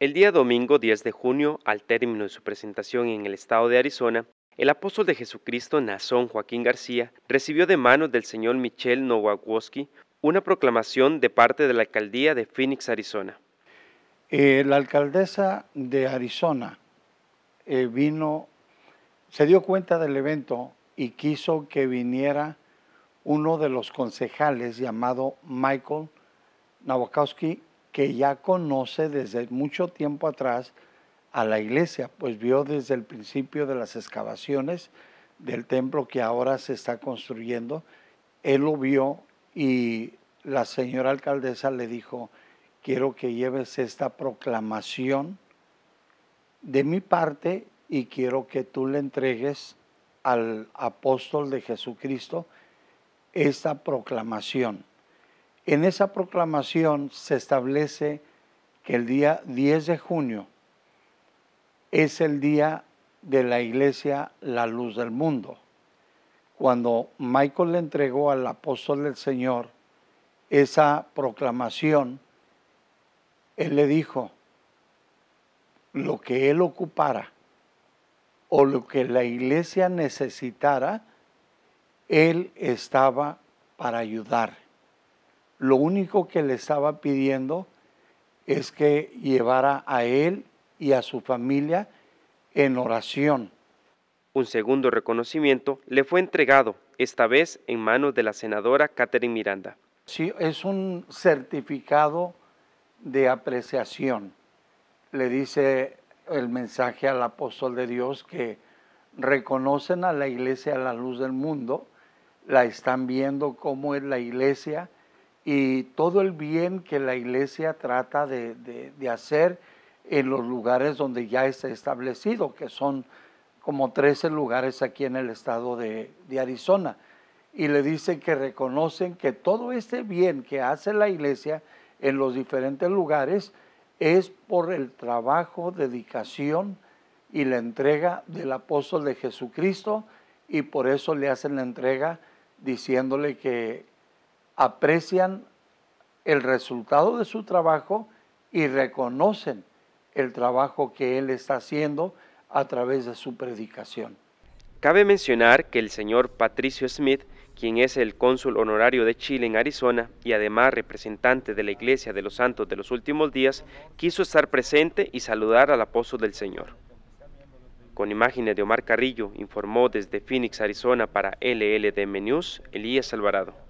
El día domingo 10 de junio, al término de su presentación en el estado de Arizona, el apóstol de Jesucristo Nazón Joaquín García recibió de manos del señor Michel Nowakowski una proclamación de parte de la alcaldía de Phoenix, Arizona. Eh, la alcaldesa de Arizona eh, vino, se dio cuenta del evento y quiso que viniera uno de los concejales llamado Michael Nowakowski que ya conoce desde mucho tiempo atrás a la iglesia, pues vio desde el principio de las excavaciones del templo que ahora se está construyendo, él lo vio y la señora alcaldesa le dijo, quiero que lleves esta proclamación de mi parte y quiero que tú le entregues al apóstol de Jesucristo esta proclamación. En esa proclamación se establece que el día 10 de junio es el día de la iglesia la luz del mundo. Cuando Michael le entregó al apóstol del Señor esa proclamación, él le dijo, lo que él ocupara o lo que la iglesia necesitara, él estaba para ayudar lo único que le estaba pidiendo es que llevara a él y a su familia en oración. Un segundo reconocimiento le fue entregado, esta vez en manos de la senadora Catherine Miranda. Sí, es un certificado de apreciación. Le dice el mensaje al apóstol de Dios que reconocen a la iglesia a la luz del mundo, la están viendo como es la iglesia, y todo el bien que la iglesia trata de, hacer en los lugares donde ya está establecido, que son como 13 lugares aquí en el estado de, de Arizona. Y le dicen que reconocen que todo este bien que hace la iglesia en los diferentes lugares es por el trabajo, dedicación y la entrega del apóstol de Jesucristo y por eso le hacen la entrega diciéndole que aprecian el resultado de su trabajo y reconocen el trabajo que Él está haciendo a través de su predicación. Cabe mencionar que el señor Patricio Smith, quien es el cónsul honorario de Chile en Arizona y además representante de la Iglesia de los Santos de los Últimos Días, quiso estar presente y saludar al apóstol del Señor. Con imágenes de Omar Carrillo, informó desde Phoenix, Arizona para LLDM News, Elías Alvarado.